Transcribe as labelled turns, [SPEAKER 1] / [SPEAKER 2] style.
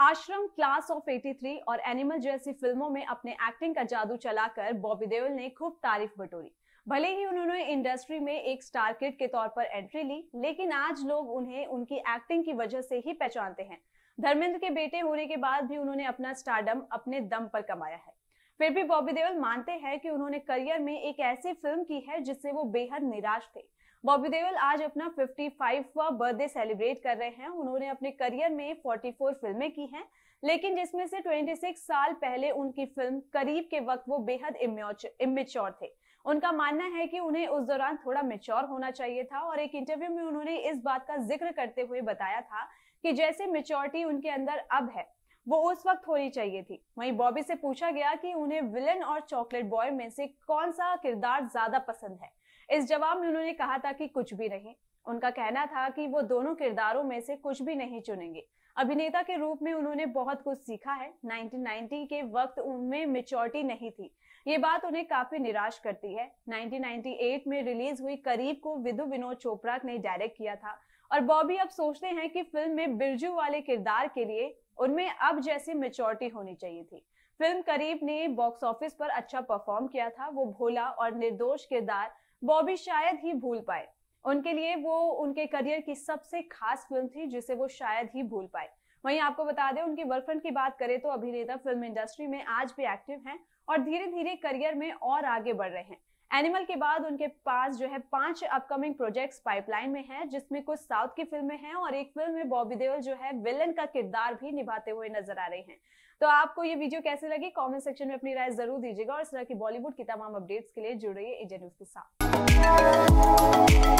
[SPEAKER 1] आश्रम class of 83 और animal जैसी फिल्मों में अपने एक्टिंग का जादू चलाकर बॉबी देओल ने खूब तारीफ बटोरी भले ही उन्होंने इंडस्ट्री में एक स्टार किड के तौर पर एंट्री ली लेकिन आज लोग उन्हें उनकी एक्टिंग की वजह से ही पहचानते हैं धर्मेंद्र के बेटे होने के बाद भी उन्होंने अपना स्टारडम अपने दम पर कमाया है फिर भी बॉबी देओल मानते हैं कि उन्होंने करियर में एक ऐसी फिल्म की है जिससे वो बेहद निराश थे बॉबी देओल आज अपना 55वां बर्थडे सेलिब्रेट कर रहे हैं उन्होंने अपने करियर में 44 फिल्में की हैं लेकिन जिसमें से 26 साल पहले उनकी फिल्म करीब के वक्त वो बेहद इमेच्योर थे उनका मानना है कि उन्हें उस दौरान थोड़ा मेच्योर होना चाहिए था और एक इंटरव्यू में उन्होंने इस बात का जिक्र करते हुए बताया था कि जैसे मेच्योरिटी उनके अंदर अब है वो उस वक्त होनी चाहिए थी वहीं बॉबी से पूछा गया कि उन्हें विलन और चॉकलेट बॉय में से कौन सा किरदार ज्यादा पसंद है इस जवाब में उन्होंने कहा था कि कुछ भी नहीं उनका कहना था कि वो दोनों किरदारों में से कुछ भी नहीं चुनेंगे अभिनेता के रूप में उन्होंने बहुत कुछ सीखा है 1990 के वक्त उनमें मेच्योरिटी नहीं थी ये बात उन्हें काफी निराश करती है 1998 में रिलीज हुई करीब को विधु विनोद चोपड़ा ने डायरेक्ट किया था और बॉबी अब सोचते हैं कि फिल्म में बिरजू वाले किरदार के लिए उनमें अब जैसी मेचोरिटी होनी चाहिए थी फिल्म करीब ने बॉक्स ऑफिस पर अच्छा परफॉर्म किया था वो भोला और निर्दोष किरदार बॉबी शायद ही भूल पाए उनके लिए वो उनके करियर की सबसे खास फिल्म थी जिसे वो शायद ही भूल पाए वहीं आपको बता दें उनकी वर्कफ्रंट की बात करें तो अभिनेता फिल्म इंडस्ट्री में आज भी एक्टिव हैं और धीरे धीरे करियर में और आगे बढ़ रहे हैं एनिमल के बाद उनके पास जो है पांच अपकमिंग प्रोजेक्ट्स पाइपलाइन में हैं जिसमें कुछ साउथ की फिल्में हैं और एक फिल्म में बॉबी देओल जो है विलन का किरदार भी निभाते हुए नजर आ रहे हैं तो आपको ये वीडियो कैसे लगी कमेंट सेक्शन में अपनी राय जरूर दीजिएगा और इस तरह की बॉलीवुड की तमाम अपडेट्स के लिए जुड़ रही है एजेंट के साथ